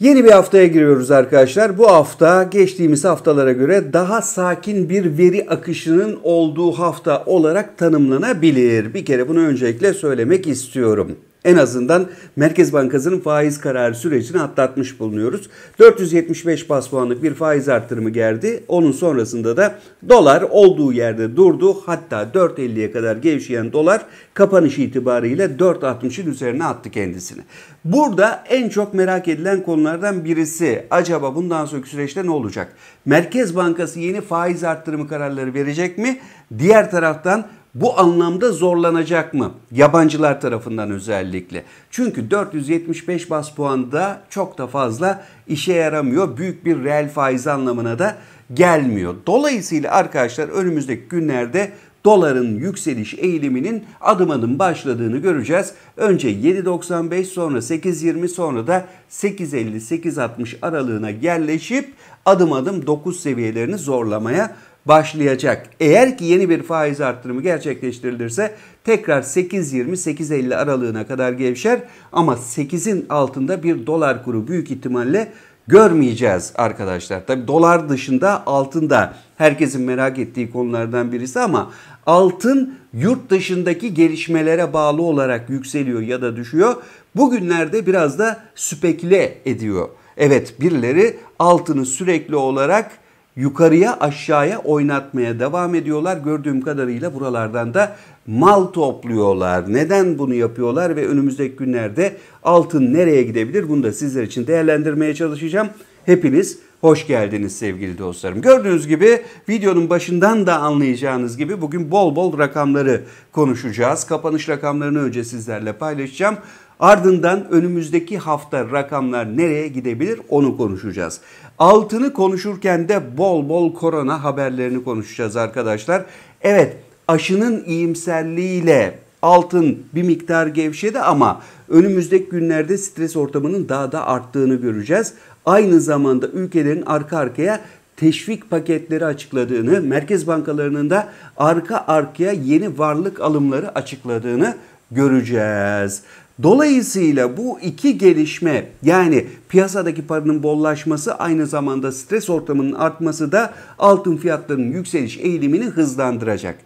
Yeni bir haftaya giriyoruz arkadaşlar. Bu hafta geçtiğimiz haftalara göre daha sakin bir veri akışının olduğu hafta olarak tanımlanabilir. Bir kere bunu öncelikle söylemek istiyorum en azından Merkez Bankası'nın faiz kararı sürecini atlatmış bulunuyoruz. 475 bas puanlık bir faiz artırımı geldi. Onun sonrasında da dolar olduğu yerde durdu. Hatta 4.50'ye kadar gevşeyen dolar kapanış itibarıyla 4.60'ın üzerine attı kendisini. Burada en çok merak edilen konulardan birisi acaba bundan sonraki süreçte ne olacak? Merkez Bankası yeni faiz arttırımı kararları verecek mi? Diğer taraftan bu anlamda zorlanacak mı? Yabancılar tarafından özellikle. Çünkü 475 bas puan da çok da fazla işe yaramıyor. Büyük bir reel faiz anlamına da gelmiyor. Dolayısıyla arkadaşlar önümüzdeki günlerde doların yükseliş eğiliminin adım adım başladığını göreceğiz. Önce 7.95 sonra 8.20 sonra da 8.50 8.60 aralığına yerleşip adım adım 9 seviyelerini zorlamaya başlayacak. Eğer ki yeni bir faiz arttırımı gerçekleştirilirse tekrar 8.20-8.50 aralığına kadar gevşer ama 8'in altında bir dolar kuru büyük ihtimalle görmeyeceğiz arkadaşlar. Tabi dolar dışında altında herkesin merak ettiği konulardan birisi ama altın yurt dışındaki gelişmelere bağlı olarak yükseliyor ya da düşüyor. Bugünlerde biraz da speküle ediyor. Evet birileri altını sürekli olarak yukarıya aşağıya oynatmaya devam ediyorlar. Gördüğüm kadarıyla buralardan da mal topluyorlar. Neden bunu yapıyorlar ve önümüzdeki günlerde altın nereye gidebilir? Bunu da sizler için değerlendirmeye çalışacağım. Hepiniz Hoş geldiniz sevgili dostlarım. Gördüğünüz gibi videonun başından da anlayacağınız gibi bugün bol bol rakamları konuşacağız. Kapanış rakamlarını önce sizlerle paylaşacağım. Ardından önümüzdeki hafta rakamlar nereye gidebilir onu konuşacağız. Altını konuşurken de bol bol korona haberlerini konuşacağız arkadaşlar. Evet aşının iyimserliğiyle altın bir miktar gevşedi ama önümüzdeki günlerde stres ortamının daha da arttığını göreceğiz. Aynı zamanda ülkelerin arka arkaya teşvik paketleri açıkladığını, merkez bankalarının da arka arkaya yeni varlık alımları açıkladığını göreceğiz. Dolayısıyla bu iki gelişme yani piyasadaki paranın bollaşması aynı zamanda stres ortamının artması da altın fiyatlarının yükseliş eğilimini hızlandıracak.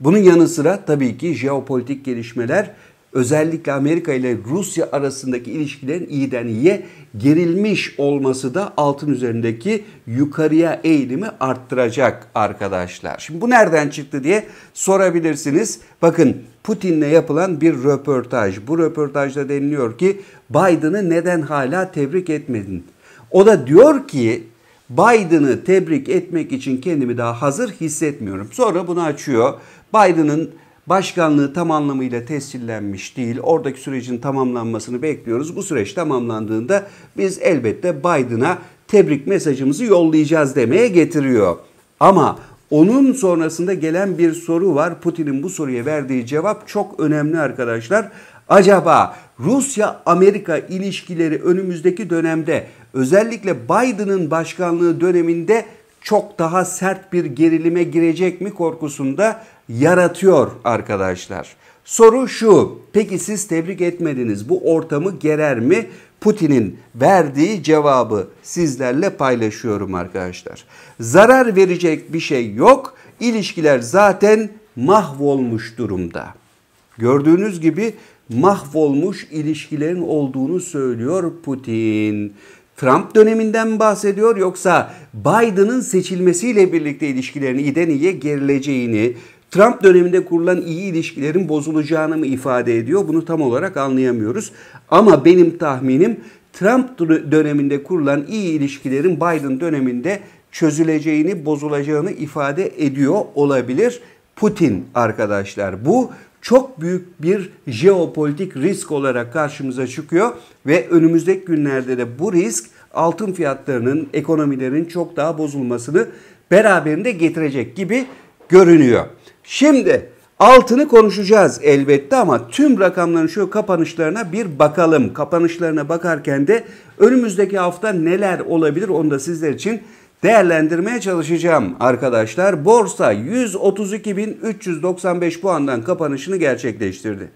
Bunun yanı sıra tabii ki jeopolitik gelişmeler özellikle Amerika ile Rusya arasındaki ilişkilerin iyiden iyiye gerilmiş olması da altın üzerindeki yukarıya eğilimi arttıracak arkadaşlar. Şimdi bu nereden çıktı diye sorabilirsiniz. Bakın Putin'le yapılan bir röportaj. Bu röportajda deniliyor ki Biden'ı neden hala tebrik etmedin? O da diyor ki Biden'ı tebrik etmek için kendimi daha hazır hissetmiyorum. Sonra bunu açıyor. Biden'ın başkanlığı tam anlamıyla tescillenmiş değil. Oradaki sürecin tamamlanmasını bekliyoruz. Bu süreç tamamlandığında biz elbette Biden'a tebrik mesajımızı yollayacağız demeye getiriyor. Ama onun sonrasında gelen bir soru var. Putin'in bu soruya verdiği cevap çok önemli arkadaşlar. Acaba Rusya-Amerika ilişkileri önümüzdeki dönemde özellikle Biden'ın başkanlığı döneminde çok daha sert bir gerilime girecek mi korkusunda yaratıyor arkadaşlar. Soru şu, peki siz tebrik etmediniz bu ortamı gerer mi? Putin'in verdiği cevabı sizlerle paylaşıyorum arkadaşlar. Zarar verecek bir şey yok, İlişkiler zaten mahvolmuş durumda. Gördüğünüz gibi mahvolmuş ilişkilerin olduğunu söylüyor Putin. Trump döneminden bahsediyor yoksa Biden'ın seçilmesiyle birlikte ilişkilerin iyiden iyiye gerileceğini, Trump döneminde kurulan iyi ilişkilerin bozulacağını mı ifade ediyor? Bunu tam olarak anlayamıyoruz. Ama benim tahminim Trump döneminde kurulan iyi ilişkilerin Biden döneminde çözüleceğini, bozulacağını ifade ediyor olabilir Putin arkadaşlar. Bu çok büyük bir jeopolitik risk olarak karşımıza çıkıyor ve önümüzdeki günlerde de bu risk altın fiyatlarının, ekonomilerin çok daha bozulmasını beraberinde getirecek gibi görünüyor. Şimdi altını konuşacağız elbette ama tüm rakamların şu kapanışlarına bir bakalım. Kapanışlarına bakarken de önümüzdeki hafta neler olabilir onu da sizler için değerlendirmeye çalışacağım arkadaşlar. Borsa 132.395 puandan kapanışını gerçekleştirdi.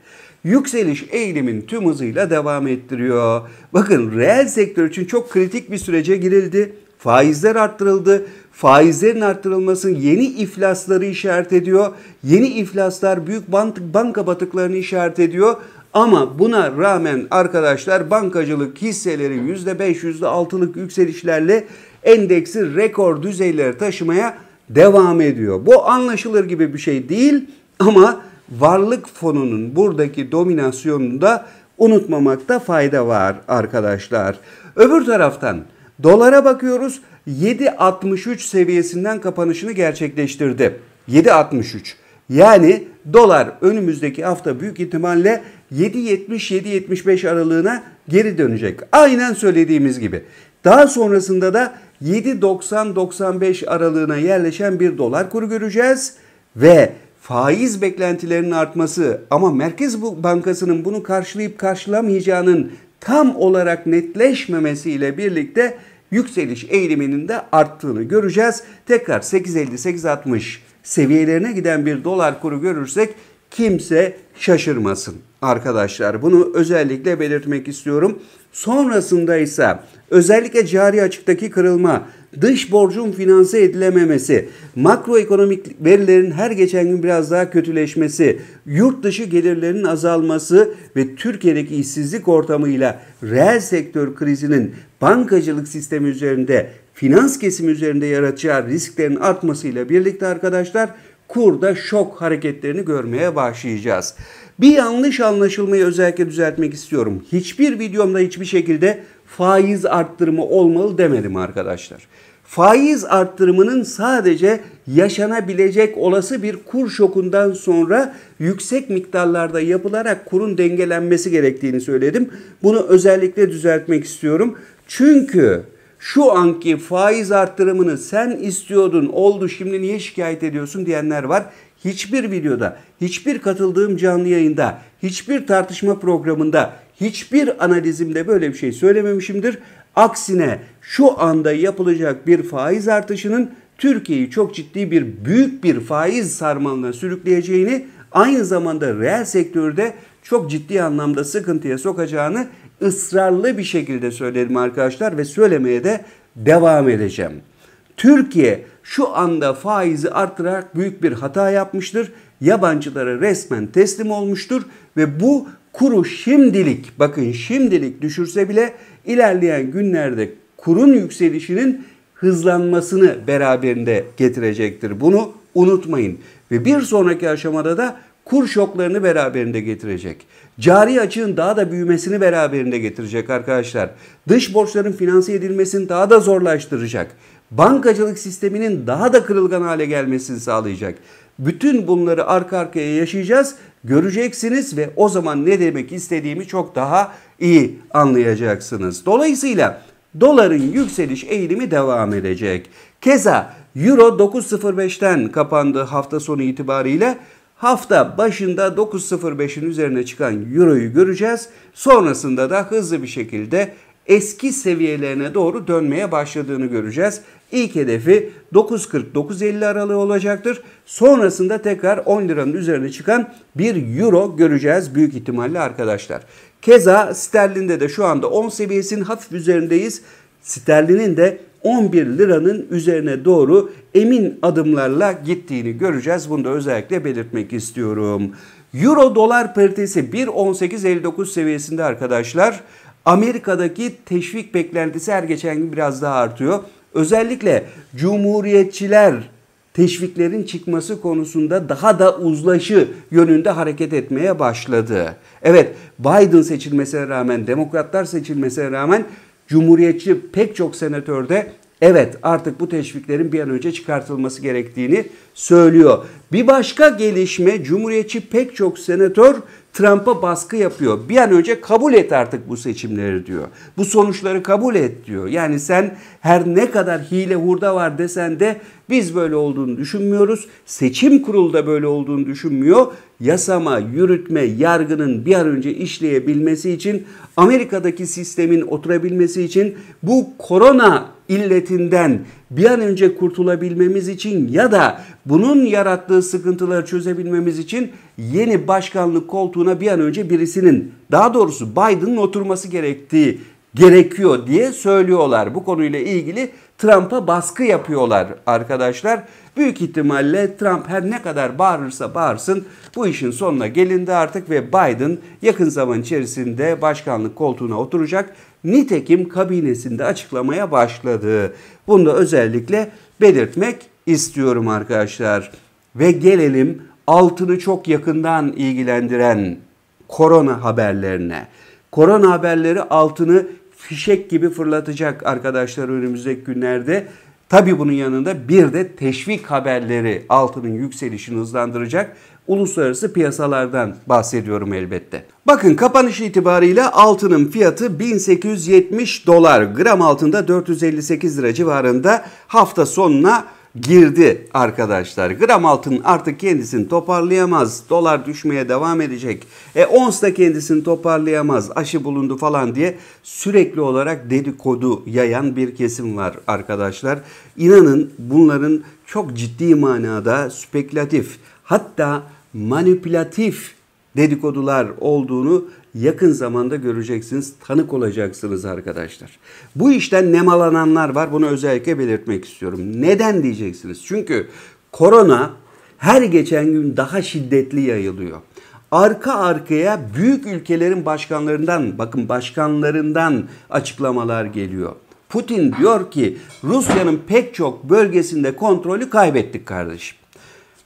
Yükseliş eğilimin tüm hızıyla devam ettiriyor. Bakın reel sektör için çok kritik bir sürece girildi. Faizler arttırıldı faizlerin arttırılmasının yeni iflasları işaret ediyor. Yeni iflaslar büyük banka batıklarını işaret ediyor. Ama buna rağmen arkadaşlar bankacılık hisseleri %5, %6'lık yükselişlerle endeksi rekor düzeylere taşımaya devam ediyor. Bu anlaşılır gibi bir şey değil ama varlık fonunun buradaki dominasyonunu da unutmamakta fayda var arkadaşlar. Öbür taraftan dolara bakıyoruz. 7.63 seviyesinden kapanışını gerçekleştirdi. 7.63 yani dolar önümüzdeki hafta büyük ihtimalle 7.70-7.75 aralığına geri dönecek. Aynen söylediğimiz gibi. Daha sonrasında da 7.90-95 aralığına yerleşen bir dolar kuru göreceğiz ve faiz beklentilerinin artması ama Merkez Bankası'nın bunu karşılayıp karşılamayacağının tam olarak netleşmemesiyle birlikte yükseliş eğiliminin de arttığını göreceğiz. Tekrar 8.50-8.60 seviyelerine giden bir dolar kuru görürsek kimse şaşırmasın arkadaşlar. Bunu özellikle belirtmek istiyorum. Sonrasında ise özellikle cari açıktaki kırılma, dış borcun finanse edilememesi, makroekonomik verilerin her geçen gün biraz daha kötüleşmesi, yurt dışı gelirlerin azalması ve Türkiye'deki işsizlik ortamıyla reel sektör krizinin bankacılık sistemi üzerinde, finans kesimi üzerinde yaratacağı risklerin artmasıyla birlikte arkadaşlar kurda şok hareketlerini görmeye başlayacağız. Bir yanlış anlaşılmayı özellikle düzeltmek istiyorum. Hiçbir videomda hiçbir şekilde faiz arttırımı olmalı demedim arkadaşlar. Faiz arttırımının sadece yaşanabilecek olası bir kur şokundan sonra yüksek miktarlarda yapılarak kurun dengelenmesi gerektiğini söyledim. Bunu özellikle düzeltmek istiyorum. Çünkü şu anki faiz arttırımını sen istiyordun oldu şimdi niye şikayet ediyorsun diyenler var. Hiçbir videoda, hiçbir katıldığım canlı yayında, hiçbir tartışma programında, hiçbir analizimde böyle bir şey söylememişimdir. Aksine şu anda yapılacak bir faiz artışının Türkiye'yi çok ciddi bir büyük bir faiz sarmalına sürükleyeceğini aynı zamanda reel sektörde çok ciddi anlamda sıkıntıya sokacağını ısrarlı bir şekilde söyledim arkadaşlar ve söylemeye de devam edeceğim. Türkiye şu anda faizi artırarak büyük bir hata yapmıştır. Yabancılara resmen teslim olmuştur ve bu kuru şimdilik bakın şimdilik düşürse bile ilerleyen günlerde kurun yükselişinin hızlanmasını beraberinde getirecektir. Bunu unutmayın. Ve bir sonraki aşamada da kur şoklarını beraberinde getirecek. Cari açığın daha da büyümesini beraberinde getirecek arkadaşlar. Dış borçların finanse edilmesini daha da zorlaştıracak. Bankacılık sisteminin daha da kırılgan hale gelmesini sağlayacak. Bütün bunları arka arkaya yaşayacağız, göreceksiniz ve o zaman ne demek istediğimi çok daha iyi anlayacaksınız. Dolayısıyla doların yükseliş eğilimi devam edecek. Keza Euro 9.05'ten kapandı hafta sonu itibariyle. Hafta başında 9.05'in üzerine çıkan Euro'yu göreceğiz. Sonrasında da hızlı bir şekilde eski seviyelerine doğru dönmeye başladığını göreceğiz. İlk hedefi 9.40-9.50 aralığı olacaktır. Sonrasında tekrar 10 liranın üzerine çıkan bir euro göreceğiz büyük ihtimalle arkadaşlar. Keza sterlinde de şu anda 10 seviyesinin hafif üzerindeyiz. Sterlinin de 11 liranın üzerine doğru emin adımlarla gittiğini göreceğiz. Bunu da özellikle belirtmek istiyorum. Euro dolar paritesi 1.18.59 seviyesinde arkadaşlar. Amerika'daki teşvik beklentisi her geçen gün biraz daha artıyor. Özellikle cumhuriyetçiler teşviklerin çıkması konusunda daha da uzlaşı yönünde hareket etmeye başladı. Evet Biden seçilmesine rağmen, demokratlar seçilmesine rağmen Cumhuriyetçi pek çok senatör de evet artık bu teşviklerin bir an önce çıkartılması gerektiğini söylüyor. Bir başka gelişme Cumhuriyetçi pek çok senatör Trump'a baskı yapıyor. Bir an önce kabul et artık bu seçimleri diyor. Bu sonuçları kabul et diyor. Yani sen her ne kadar hile hurda var desen de biz böyle olduğunu düşünmüyoruz. Seçim kurulu da böyle olduğunu düşünmüyor. Yasama, yürütme, yargının bir an önce işleyebilmesi için Amerika'daki sistemin oturabilmesi için bu korona illetinden bir an önce kurtulabilmemiz için ya da bunun yarattığı sıkıntıları çözebilmemiz için yeni başkanlık koltuğuna bir an önce birisinin daha doğrusu Biden'ın oturması gerektiği gerekiyor diye söylüyorlar. Bu konuyla ilgili Trump'a baskı yapıyorlar arkadaşlar. Büyük ihtimalle Trump her ne kadar bağırırsa bağırsın bu işin sonuna gelindi artık ve Biden yakın zaman içerisinde başkanlık koltuğuna oturacak nitekim kabinesinde açıklamaya başladı. Bunu da özellikle belirtmek istiyorum arkadaşlar. Ve gelelim altını çok yakından ilgilendiren korona haberlerine. Korona haberleri altını fişek gibi fırlatacak arkadaşlar önümüzdeki günlerde. Tabi bunun yanında bir de teşvik haberleri altının yükselişini hızlandıracak uluslararası piyasalardan bahsediyorum elbette. Bakın kapanış itibariyle altının fiyatı 1870 dolar, gram altında 458 lira civarında hafta sonuna girdi arkadaşlar. Gram altın artık kendisini toparlayamaz. Dolar düşmeye devam edecek. E ons da kendisini toparlayamaz. Aşı bulundu falan diye sürekli olarak dedikodu yayan bir kesim var arkadaşlar. İnanın bunların çok ciddi manada spekülatif hatta manipülatif dedikodular olduğunu yakın zamanda göreceksiniz, tanık olacaksınız arkadaşlar. Bu işten nemalananlar var. Bunu özellikle belirtmek istiyorum. Neden diyeceksiniz? Çünkü korona her geçen gün daha şiddetli yayılıyor. Arka arkaya büyük ülkelerin başkanlarından, bakın başkanlarından açıklamalar geliyor. Putin diyor ki Rusya'nın pek çok bölgesinde kontrolü kaybettik kardeşim.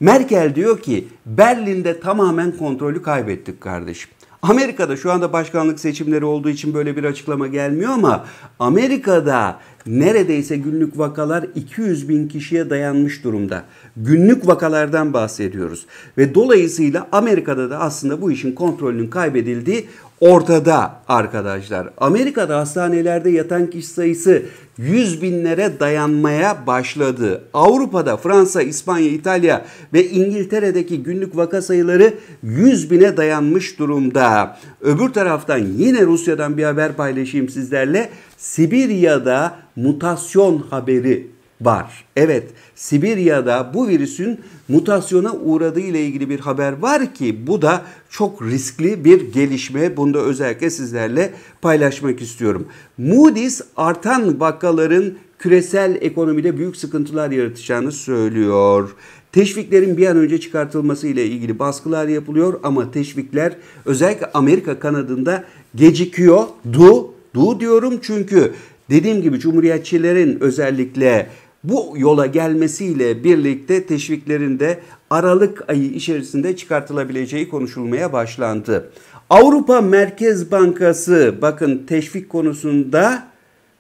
Merkel diyor ki Berlin'de tamamen kontrolü kaybettik kardeşim. Amerika'da şu anda başkanlık seçimleri olduğu için böyle bir açıklama gelmiyor ama Amerika'da neredeyse günlük vakalar 200 bin kişiye dayanmış durumda. Günlük vakalardan bahsediyoruz. Ve dolayısıyla Amerika'da da aslında bu işin kontrolünün kaybedildiği ortada arkadaşlar. Amerika'da hastanelerde yatan kişi sayısı yüz binlere dayanmaya başladı. Avrupa'da Fransa, İspanya, İtalya ve İngiltere'deki günlük vaka sayıları yüz bine dayanmış durumda. Öbür taraftan yine Rusya'dan bir haber paylaşayım sizlerle. Sibirya'da mutasyon haberi var. Evet Sibirya'da bu virüsün mutasyona uğradığı ile ilgili bir haber var ki bu da çok riskli bir gelişme. Bunu da özellikle sizlerle paylaşmak istiyorum. Moody's artan vakaların küresel ekonomide büyük sıkıntılar yaratacağını söylüyor. Teşviklerin bir an önce çıkartılması ile ilgili baskılar yapılıyor ama teşvikler özellikle Amerika kanadında gecikiyor. Du, du diyorum çünkü dediğim gibi cumhuriyetçilerin özellikle bu yola gelmesiyle birlikte teşviklerin de Aralık ayı içerisinde çıkartılabileceği konuşulmaya başlandı. Avrupa Merkez Bankası bakın teşvik konusunda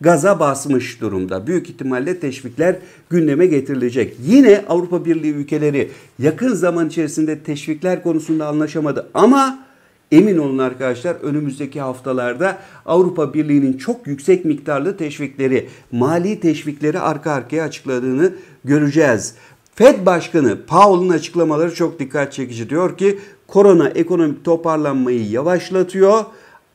gaza basmış durumda. Büyük ihtimalle teşvikler gündeme getirilecek. Yine Avrupa Birliği ülkeleri yakın zaman içerisinde teşvikler konusunda anlaşamadı ama Emin olun arkadaşlar önümüzdeki haftalarda Avrupa Birliği'nin çok yüksek miktarlı teşvikleri, mali teşvikleri arka arkaya açıkladığını göreceğiz. Fed Başkanı Powell'ın açıklamaları çok dikkat çekici. Diyor ki korona ekonomik toparlanmayı yavaşlatıyor.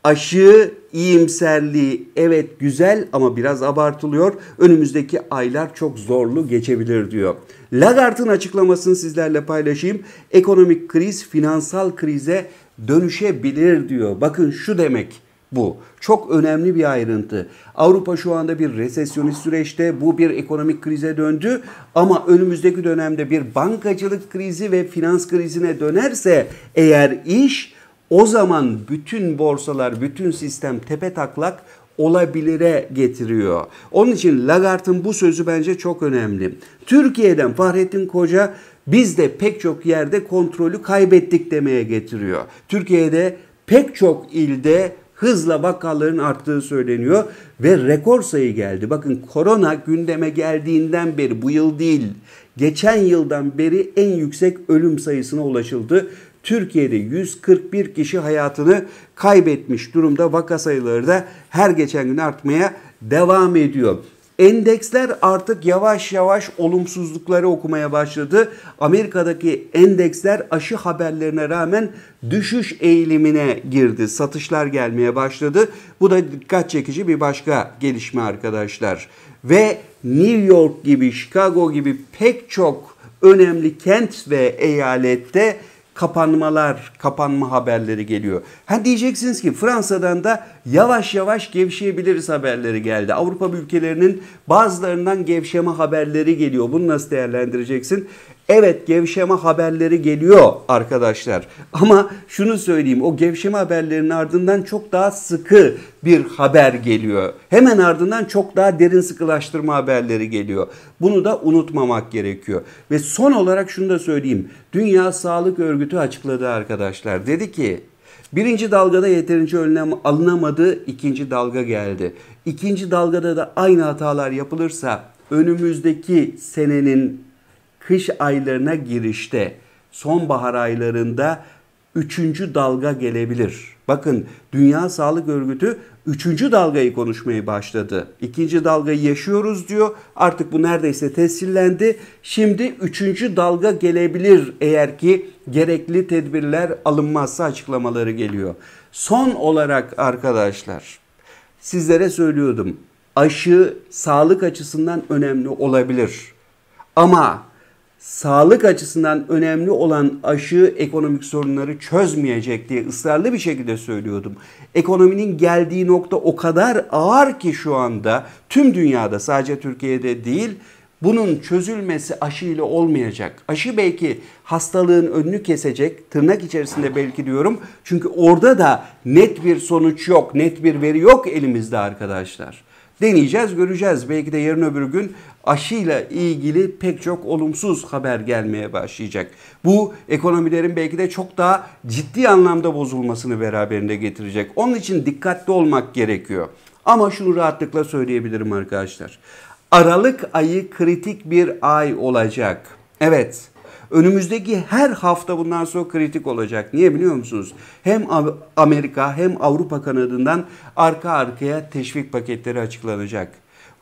Aşı iyimserliği evet güzel ama biraz abartılıyor. Önümüzdeki aylar çok zorlu geçebilir diyor. Lagart'ın açıklamasını sizlerle paylaşayım. Ekonomik kriz finansal krize dönüşebilir diyor. Bakın şu demek bu. Çok önemli bir ayrıntı. Avrupa şu anda bir resesyonist süreçte. Bu bir ekonomik krize döndü. Ama önümüzdeki dönemde bir bankacılık krizi ve finans krizine dönerse eğer iş o zaman bütün borsalar, bütün sistem tepe taklak olabilire getiriyor. Onun için Lagart'ın bu sözü bence çok önemli. Türkiye'den Fahrettin Koca biz de pek çok yerde kontrolü kaybettik demeye getiriyor. Türkiye'de pek çok ilde hızla vakaların arttığı söyleniyor ve rekor sayı geldi. Bakın korona gündeme geldiğinden beri bu yıl değil, geçen yıldan beri en yüksek ölüm sayısına ulaşıldı. Türkiye'de 141 kişi hayatını kaybetmiş durumda. Vaka sayıları da her geçen gün artmaya devam ediyor. Endeksler artık yavaş yavaş olumsuzlukları okumaya başladı. Amerika'daki endeksler aşı haberlerine rağmen düşüş eğilimine girdi. Satışlar gelmeye başladı. Bu da dikkat çekici bir başka gelişme arkadaşlar. Ve New York gibi, Chicago gibi pek çok önemli kent ve eyalette kapanmalar, kapanma haberleri geliyor. Ha diyeceksiniz ki Fransa'dan da yavaş yavaş gevşeyebiliriz haberleri geldi. Avrupa ülkelerinin bazılarından gevşeme haberleri geliyor. Bunu nasıl değerlendireceksin? Evet gevşeme haberleri geliyor arkadaşlar. Ama şunu söyleyeyim o gevşeme haberlerinin ardından çok daha sıkı bir haber geliyor. Hemen ardından çok daha derin sıkılaştırma haberleri geliyor. Bunu da unutmamak gerekiyor. Ve son olarak şunu da söyleyeyim. Dünya Sağlık Örgütü açıkladı arkadaşlar. Dedi ki Birinci dalgada yeterince önlem alınamadı, ikinci dalga geldi. İkinci dalgada da aynı hatalar yapılırsa önümüzdeki senenin kış aylarına girişte, sonbahar aylarında üçüncü dalga gelebilir. Bakın Dünya Sağlık Örgütü üçüncü dalgayı konuşmaya başladı. İkinci dalgayı yaşıyoruz diyor. Artık bu neredeyse tescillendi. Şimdi üçüncü dalga gelebilir eğer ki gerekli tedbirler alınmazsa açıklamaları geliyor. Son olarak arkadaşlar sizlere söylüyordum. Aşı sağlık açısından önemli olabilir. Ama sağlık açısından önemli olan aşı ekonomik sorunları çözmeyecek diye ısrarlı bir şekilde söylüyordum. Ekonominin geldiği nokta o kadar ağır ki şu anda tüm dünyada sadece Türkiye'de değil bunun çözülmesi aşı ile olmayacak. Aşı belki hastalığın önünü kesecek, tırnak içerisinde belki diyorum. Çünkü orada da net bir sonuç yok, net bir veri yok elimizde arkadaşlar. Deneyeceğiz, göreceğiz. Belki de yarın öbür gün aşıyla ilgili pek çok olumsuz haber gelmeye başlayacak. Bu ekonomilerin belki de çok daha ciddi anlamda bozulmasını beraberinde getirecek. Onun için dikkatli olmak gerekiyor. Ama şunu rahatlıkla söyleyebilirim arkadaşlar. Aralık ayı kritik bir ay olacak. Evet önümüzdeki her hafta bundan sonra kritik olacak. Niye biliyor musunuz? Hem Amerika hem Avrupa kanadından arka arkaya teşvik paketleri açıklanacak.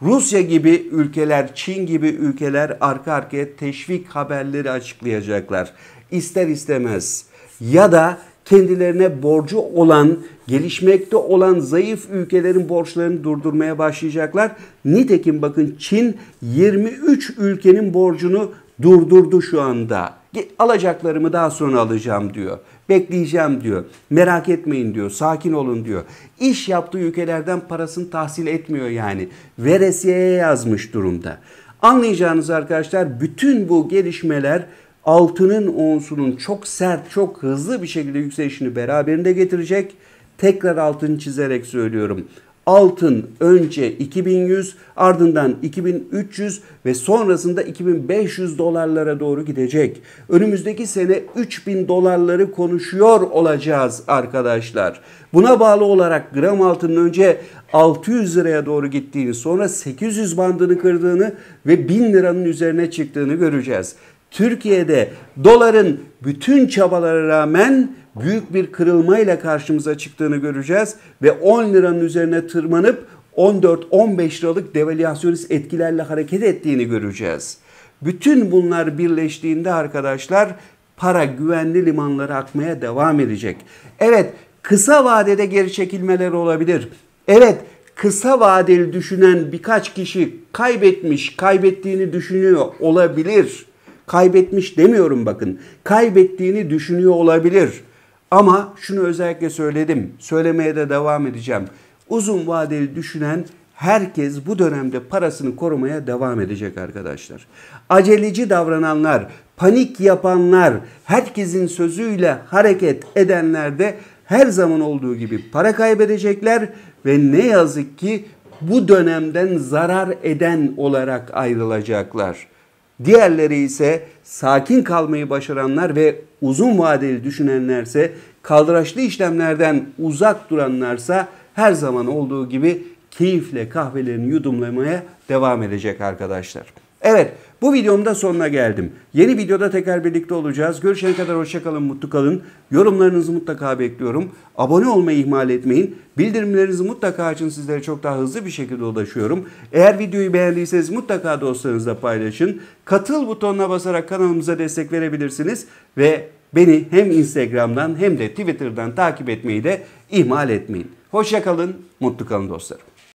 Rusya gibi ülkeler, Çin gibi ülkeler arka arkaya teşvik haberleri açıklayacaklar. İster istemez ya da kendilerine borcu olan, gelişmekte olan zayıf ülkelerin borçlarını durdurmaya başlayacaklar. Nitekim bakın Çin 23 ülkenin borcunu Durdurdu şu anda. Alacaklarımı daha sonra alacağım diyor. Bekleyeceğim diyor. Merak etmeyin diyor. Sakin olun diyor. İş yaptığı ülkelerden parasını tahsil etmiyor yani. Veresiyeye yazmış durumda. Anlayacağınız arkadaşlar bütün bu gelişmeler altının onsunun çok sert, çok hızlı bir şekilde yükselişini beraberinde getirecek. Tekrar altını çizerek söylüyorum. Altın önce 2100 ardından 2300 ve sonrasında 2500 dolarlara doğru gidecek. Önümüzdeki sene 3000 dolarları konuşuyor olacağız arkadaşlar. Buna bağlı olarak gram altının önce 600 liraya doğru gittiğini sonra 800 bandını kırdığını ve 1000 liranın üzerine çıktığını göreceğiz. Türkiye'de doların bütün çabalara rağmen büyük bir kırılmayla karşımıza çıktığını göreceğiz ve 10 liranın üzerine tırmanıp 14-15 liralık devalüasyonist etkilerle hareket ettiğini göreceğiz. Bütün bunlar birleştiğinde arkadaşlar para güvenli limanlara akmaya devam edecek. Evet kısa vadede geri çekilmeler olabilir. Evet kısa vadeli düşünen birkaç kişi kaybetmiş, kaybettiğini düşünüyor olabilir. Kaybetmiş demiyorum bakın. Kaybettiğini düşünüyor olabilir. Ama şunu özellikle söyledim, söylemeye de devam edeceğim. Uzun vadeli düşünen herkes bu dönemde parasını korumaya devam edecek arkadaşlar. Aceleci davrananlar, panik yapanlar, herkesin sözüyle hareket edenler de her zaman olduğu gibi para kaybedecekler ve ne yazık ki bu dönemden zarar eden olarak ayrılacaklar. Diğerleri ise sakin kalmayı başaranlar ve uzun vadeli düşünenlerse, kaldıraçlı işlemlerden uzak duranlarsa her zaman olduğu gibi keyifle kahvelerini yudumlamaya devam edecek arkadaşlar. Evet bu videomda sonuna geldim. Yeni videoda tekrar birlikte olacağız. Görüşene kadar hoşçakalın, mutlu kalın. Yorumlarınızı mutlaka bekliyorum. Abone olmayı ihmal etmeyin. Bildirimlerinizi mutlaka açın. Sizlere çok daha hızlı bir şekilde ulaşıyorum. Eğer videoyu beğendiyseniz mutlaka dostlarınızla paylaşın. Katıl butonuna basarak kanalımıza destek verebilirsiniz. Ve beni hem Instagram'dan hem de Twitter'dan takip etmeyi de ihmal etmeyin. Hoşçakalın, mutlu kalın dostlarım.